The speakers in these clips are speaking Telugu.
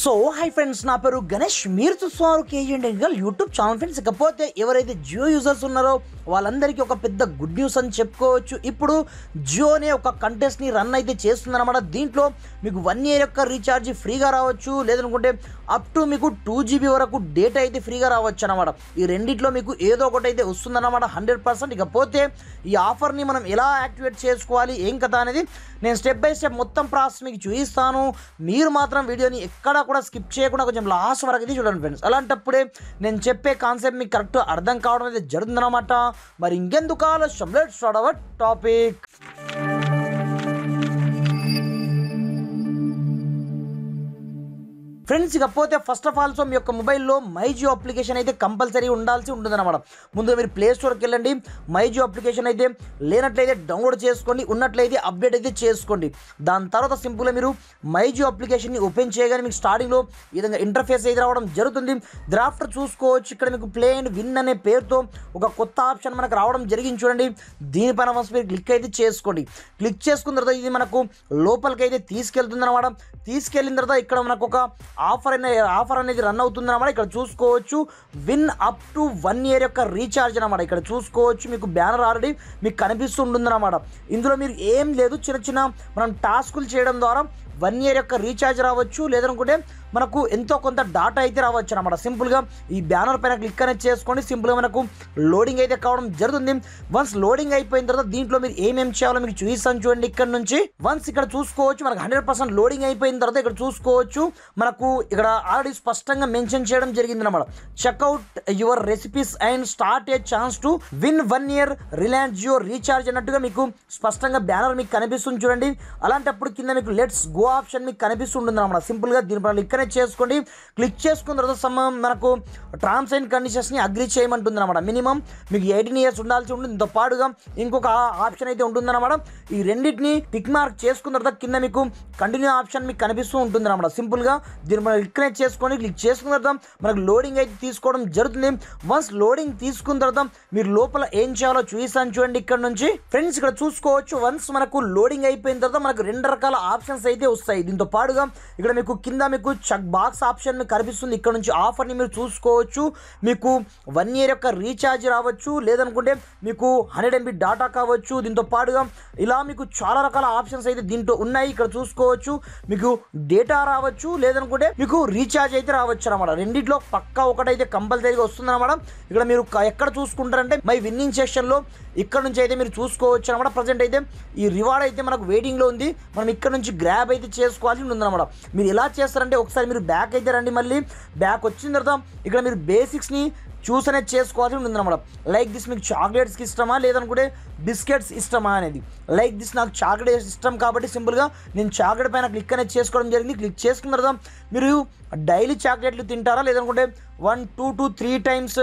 సో హై ఫ్రెండ్స్ నా పేరు గణేష్ మీరు చూస్తున్నారు కేజీ యూట్యూబ్ ఛానల్ ఫ్రెండ్స్ ఇకపోతే ఎవరైతే జియో యూజర్స్ ఉన్నారో వాళ్ళందరికీ ఒక పెద్ద గుడ్ న్యూస్ అని చెప్పుకోవచ్చు ఇప్పుడు జియోనే ఒక కంటెస్ట్ని రన్ అయితే చేస్తుందన్నమాట దీంట్లో మీకు వన్ ఇయర్ యొక్క రీఛార్జ్ ఫ్రీగా రావచ్చు లేదనుకుంటే అప్ టు మీకు టూ జీబీ వరకు డేటా అయితే ఫ్రీగా రావచ్చు అనమాట ఈ రెండింటిలో మీకు ఏదో ఒకటి అయితే వస్తుందన్నమాట హండ్రెడ్ పర్సెంట్ ఇకపోతే ఈ ఆఫర్ని మనం ఎలా యాక్టివేట్ చేసుకోవాలి ఏం కదా అనేది నేను స్టెప్ బై స్టెప్ మొత్తం ప్రాసెస్ మీకు చూపిస్తాను మీరు మాత్రం వీడియోని ఎక్కడ ఎక్కడా కూడా స్కిప్ చేయకుండా కొంచెం లాస్ట్ వరకు ఇది చూడండి ఫ్రెండ్స్ అలాంటప్పుడే నేను చెప్పే కాన్సెప్ట్ మీకు కరెక్ట్ అర్థం కావడం అయితే జరుగుతుందన్నమాట మరి ఇంకెందుకు ఆలోచన లెట్స్ టాపిక్ ఫ్రెండ్స్ ఇకపోతే ఫస్ట్ ఆఫ్ ఆల్ సో మీ యొక్క మొబైల్లో మైజియో అప్లికేషన్ అయితే కంపల్సరీ ఉండాల్సి ఉంటుంది అనమాట ముందుగా మీరు ప్లే స్టోర్కి వెళ్ళండి మైజియో అప్లికేషన్ అయితే లేనట్లయితే డౌన్లోడ్ చేసుకోండి ఉన్నట్లయితే అప్డేట్ అయితే చేసుకోండి దాని తర్వాత సింపుల్గా మీరు మైజియో అప్లికేషన్ని ఓపెన్ చేయగానే మీకు స్టార్టింగ్లో ఈ విధంగా ఇంటర్ఫేస్ అయితే రావడం జరుగుతుంది ద్రాఫ్టర్ చూసుకోవచ్చు ఇక్కడ మీకు ప్లే అండ్ విన్ అనే పేరుతో ఒక కొత్త ఆప్షన్ మనకు రావడం జరిగింది చూడండి దీనిపైన ఫస్ట్ మీరు క్లిక్ అయితే చేసుకోండి క్లిక్ చేసుకున్న తర్వాత ఇది మనకు లోపలికి అయితే తీసుకెళ్తుంది అనమాట తీసుకెళ్ళిన తర్వాత ఇక్కడ మనకు ఒక ఆఫర్ అనే ఆఫర్ అనేది రన్ అవుతుంది అనమాట ఇక్కడ చూసుకోవచ్చు win up to one year యొక్క రీఛార్జ్ అనమాట ఇక్కడ చూసుకోవచ్చు మీకు బ్యానర్ ఆల్రెడీ మీకు అనమాట ఇందులో మీరు ఏం లేదు చిన్న చిన్న మనం టాస్కులు చేయడం ద్వారా వన్ ఇయర్ యొక్క రీఛార్జ్ రావచ్చు లేదనుకుంటే మనకు ఎంతో కొంత డాటా అయితే రావచ్చు అనమాట సింపుల్గా ఈ బ్యానర్ పైన క్లిక్ అనేది చేసుకొని సింపుల్గా మనకు లోడింగ్ అయితే కావడం జరుగుతుంది వన్స్ లోడింగ్ అయిపోయిన తర్వాత దీంట్లో మీరు ఏమేమి చేయాలో మీకు చూస్తాను చూడండి ఇక్కడ నుంచి వన్స్ ఇక్కడ చూసుకోవచ్చు మనకు హండ్రెడ్ పర్సెంట్ లోడింగ్ అయిపోయిన తర్వాత ఇక్కడ చూసుకోవచ్చు మనకు ఇక్కడ ఆల్రెడీ స్పష్టంగా మెన్షన్ చేయడం జరిగింది అనమాట check out your recipes and start a chance to win one year Reliance Jio recharge అన్నట్టుగా మీకు స్పష్టంగా బ్యానర్ మీకు కనిపిస్తుంది చూడండి అలాంటప్పుడు కింద మీకు లెట్స్ గో ఆప్షన్ మీకు కనిపిస్తుంటుంది అనమాట సింపుల్గా దీనిపై ఇక్కడ వెంటనే చేసుకోండి క్లిక్ చేసుకున్న తర్వాత మనకు టర్మ్స్ అండ్ కండిషన్స్ని అగ్రి చేయమంటుంది అనమాట మినిమం మీకు ఎయిటీన్ ఇయర్స్ ఉండాల్సి ఉంటుంది పాటుగా ఇంకొక ఆప్షన్ అయితే ఉంటుంది అనమాట ఈ రెండింటిని టిక్ మార్క్ చేసుకున్న తర్వాత కింద మీకు కంటిన్యూ ఆప్షన్ మీకు కనిపిస్తూ ఉంటుంది అనమాట సింపుల్గా దీన్ని మనం క్లిక్ చేసుకొని క్లిక్ చేసుకున్న తర్వాత మనకు లోడింగ్ అయితే తీసుకోవడం జరుగుతుంది వన్స్ లోడింగ్ తీసుకున్న తర్వాత మీరు లోపల ఏం చేయాలో చూసాను చూడండి ఇక్కడ నుంచి ఫ్రెండ్స్ ఇక్కడ చూసుకోవచ్చు వన్స్ మనకు లోడింగ్ అయిపోయిన తర్వాత మనకు రెండు రకాల ఆప్షన్స్ అయితే వస్తాయి దీంతో పాటుగా ఇక్కడ మీకు కింద మీకు చెక్ బాక్స్ ఆప్షన్ మీకు కనిపిస్తుంది ఇక్కడ నుంచి ఆఫర్ని మీరు చూసుకోవచ్చు మీకు వన్ ఇయర్ యొక్క రీఛార్జ్ రావచ్చు లేదనుకుంటే మీకు హండ్రెడ్ ఎంబీ డాటా కావచ్చు దీంతో పాటుగా ఇలా మీకు చాలా రకాల ఆప్షన్స్ అయితే దీంట్లో ఉన్నాయి ఇక్కడ చూసుకోవచ్చు మీకు డేటా రావచ్చు లేదనుకుంటే మీకు రీఛార్జ్ అయితే రావచ్చు అనమాట రెండిట్లో పక్కా ఒకటైతే కంపల్సరీగా వస్తుంది అనమాట ఇక్కడ మీరు ఎక్కడ చూసుకుంటారంటే మై విన్నింగ్ సెక్షన్లో ఇక్కడ నుంచి అయితే మీరు చూసుకోవచ్చు అనమాట ప్రజెంట్ అయితే ఈ రివార్డ్ అయితే మనకు వెయిటింగ్లో ఉంది మనం ఇక్కడ నుంచి గ్రాబ్ అయితే చేసుకోవాల్సి అనమాట మీరు ఎలా చేస్తారంటే ఒకసారి ఒకసారి మీరు బ్యాక్ అయితే రండి మళ్ళీ బ్యాక్ వచ్చిన తర్వాత ఇక్కడ మీరు బేసిక్స్ని చూసనే అనేది చేసుకోవాల్సి అనమాట లైక్ దిస్ మీకు చాక్లెట్స్కి ఇష్టమా లేదనుకుంటే బిస్కెట్స్ ఇష్టమా అనేది లైక్ దిస్ నాకు చాక్లెట్ ఇష్టం కాబట్టి సింపుల్గా నేను చాక్లెట్ పైన క్లిక్ అనేది చేసుకోవడం జరిగింది క్లిక్ చేసుకున్న తర్వాత మీరు డైలీ చాక్లెట్లు తింటారా లేదనుకుంటే one two two three times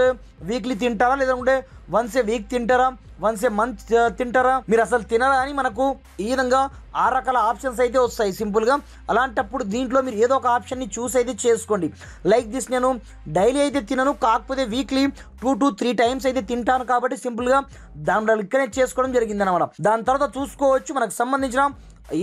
weekly తింటారా లేదనుకుంటే వన్స్ ఏ వీక్ తింటారా వన్స్ ఏ మంత్ తింటారా మీరు అసలు తినరా అని మనకు ఈ విధంగా ఆ రకాల ఆప్షన్స్ అయితే వస్తాయి సింపుల్గా అలాంటప్పుడు దీంట్లో మీరు ఏదో ఒక ఆప్షన్ని చూస్ అయితే చేసుకోండి లైక్ దిస్ నేను డైలీ అయితే తినను కాకపోతే week weekly two to three times అయితే తింటాను కాబట్టి సింపుల్గా దాంట్లో లిక్కనేట్ చేసుకోవడం జరిగింది అనమాట దాని తర్వాత చూసుకోవచ్చు మనకు సంబంధించిన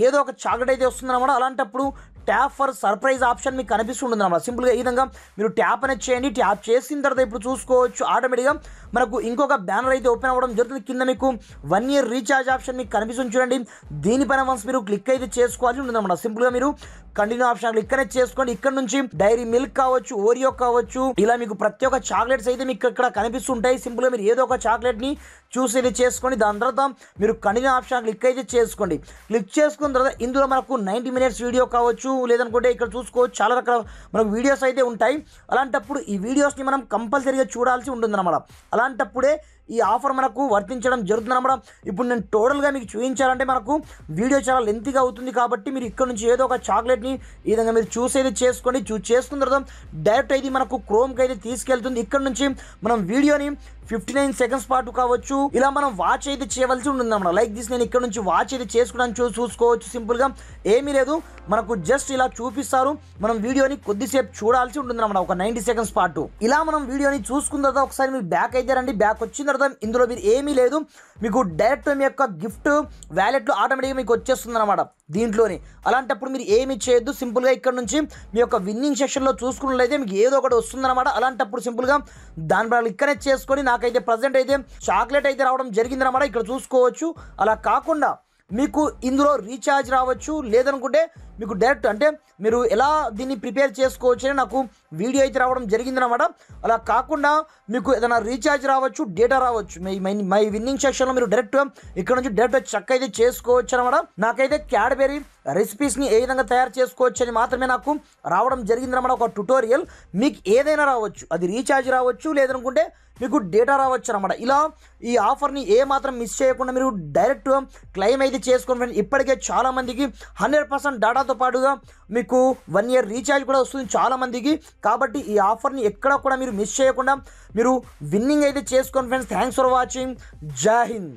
ఏదో ఒక చాక్లెట్ అయితే వస్తుందన్నమాట అలాంటప్పుడు ట్యాప్ ఫర్ సర్ప్రైజ్ ఆప్షన్ మీకు కనిపిస్తుంటుంది అన్నమాట సింపుల్గా ఈ విధంగా మీరు ట్యాప్ అనేది చేయండి ట్యాప్ చేసిన తర్వాత ఇప్పుడు చూసుకోవచ్చు ఆటోమేటిక్గా మనకు ఇంకొక బ్యానర్ అయితే ఓపెన్ అవ్వడం జరుగుతుంది కింద మీకు వన్ ఇయర్ రీఛార్జ్ ఆప్షన్ మీకు కనిపిస్తుంది చూడండి దీనిపైన వన్స్ మీరు క్లిక్ అయితే చేసుకోవాల్సి ఉంటుంది అనమాట సింపుల్గా మీరు కంటిన్యూ ఆప్షన్ క్లిక్ అనేది చేసుకోండి ఇక్కడ నుంచి డైరీ మిల్క్ కావచ్చు ఓరియో కావచ్చు ఇలా మీకు ప్రతి ఒక్క చాక్లెట్స్ అయితే మీకు ఇక్కడ కనిపిస్తుంటాయి సింపుల్గా మీరు ఏదో ఒక చాక్లెట్ని చూస్ అయితే చేసుకోండి దాని తర్వాత మీరు కంటిన్యూ ఆప్షన్ క్లిక్ అయితే చేసుకోండి క్లిక్ చేసుకున్న తర్వాత ఇందులో మనకు నైంటీ మినిట్స్ వీడియో కావచ్చు లేదనుకుంటే ఇక్కడ చూసుకోవచ్చు చాలా రకాల మనకు వీడియోస్ అయితే ఉంటాయి అలాంటప్పుడు ఈ వీడియోస్ని మనం కంపల్సరీగా చూడాల్సి ఉంటుందన్నమాట అలాంటప్పుడే ఈ ఆఫర్ మనకు వర్తించడం జరుగుతుంది అనమాట ఇప్పుడు నేను టోటల్గా మీకు చూపించాలంటే మనకు వీడియో చాలా లెంతీగా అవుతుంది కాబట్టి మీరు ఇక్కడ నుంచి ఏదో ఒక చాక్లెట్ని ఈ విధంగా మీరు చూసేది చేసుకోండి చూ చేసుకున్న తర్వాత డైరెక్ట్ అయితే మనకు క్రోమ్కి అయితే తీసుకెళ్తుంది ఇక్కడ నుంచి మనం వీడియోని ఫిఫ్టీ నైన్ సెకండ్స్ పాటు కావచ్చు ఇలా మనం వాచ్ అయితే చేయవలసి ఉంటుంది అన్నమాట లైక్ దిస్ నేను ఇక్కడ నుంచి వాచ్ అయితే చేసుకోవడానికి చూ చూసుకోవచ్చు సింపుల్గా ఏమీ లేదు మనకు జస్ట్ ఇలా చూపిస్తారు మనం వీడియోని కొద్దిసేపు చూడాల్సి ఉంటుంది అన్నమాట ఒక నైంటీ సెకండ్స్ పాటు ఇలా మనం వీడియోని చూసుకున్న తర్వాత ఒకసారి మీరు బ్యాక్ అయితే రండి బ్యాక్ వచ్చిన అర్థం ఇందులో మీరు ఏమీ లేదు మీకు డైరెక్ట్ మీ యొక్క గిఫ్ట్ వ్యాలెట్లో ఆటోమేటిక్గా మీకు వచ్చేస్తుంది అనమాట దీంట్లోని అలాంటప్పుడు మీరు ఏమి చేయొద్దు సింపుల్గా ఇక్కడ నుంచి మీ యొక్క విన్నింగ్ సెక్షన్లో చూసుకున్నట్లయితే మీకు ఏదో ఒకటి వస్తుందన్నమాట అలాంటప్పుడు సింపుల్గా దాని ప్రకారం ఇక్కడే చేసుకొని నాకైతే ప్రజెంట్ అయితే చాక్లెట్ అయితే రావడం జరిగిందనమాట ఇక్కడ చూసుకోవచ్చు అలా కాకుండా మీకు ఇందులో రీఛార్జ్ రావచ్చు లేదనుకుంటే మీకు డైరెక్ట్ అంటే మీరు ఎలా దీన్ని ప్రిపేర్ చేసుకోవచ్చు అని నాకు వీడియో అయితే రావడం జరిగిందనమాట అలా కాకుండా మీకు ఏదైనా రీఛార్జ్ రావచ్చు డేటా రావచ్చు మీ మై విన్నింగ్ సెక్షన్లో మీరు డైరెక్ట్ ఇక్కడ నుంచి డైరెక్ట్ చెక్ అయితే చేసుకోవచ్చు అనమాట నాకైతే క్యాడ్బెరీ రెసిపీస్ని ఏ విధంగా తయారు చేసుకోవచ్చు అని మాత్రమే నాకు రావడం జరిగిందనమాట ఒక ట్యుటోరియల్ మీకు ఏదైనా రావచ్చు అది రీఛార్జ్ రావచ్చు లేదనుకుంటే మీకు డేటా రావచ్చు అనమాట ఇలా ఈ ఆఫర్ని ఏ మాత్రం మిస్ చేయకుండా మీరు డైరెక్ట్ క్లెయిమ్ అయితే చేసుకోండి ఇప్పటికే చాలామందికి హండ్రెడ్ పర్సెంట్ డాటా దాంతో పాటుగా మీకు వన్ ఇయర్ రీఛార్జ్ కూడా వస్తుంది చాలామందికి కాబట్టి ఈ ఆఫర్ని ఎక్కడ కూడా మీరు మిస్ చేయకుండా మీరు విన్నింగ్ అయితే చేసుకోండి ఫ్రెండ్స్ థ్యాంక్స్ ఫర్ వాచింగ్ జాహింద్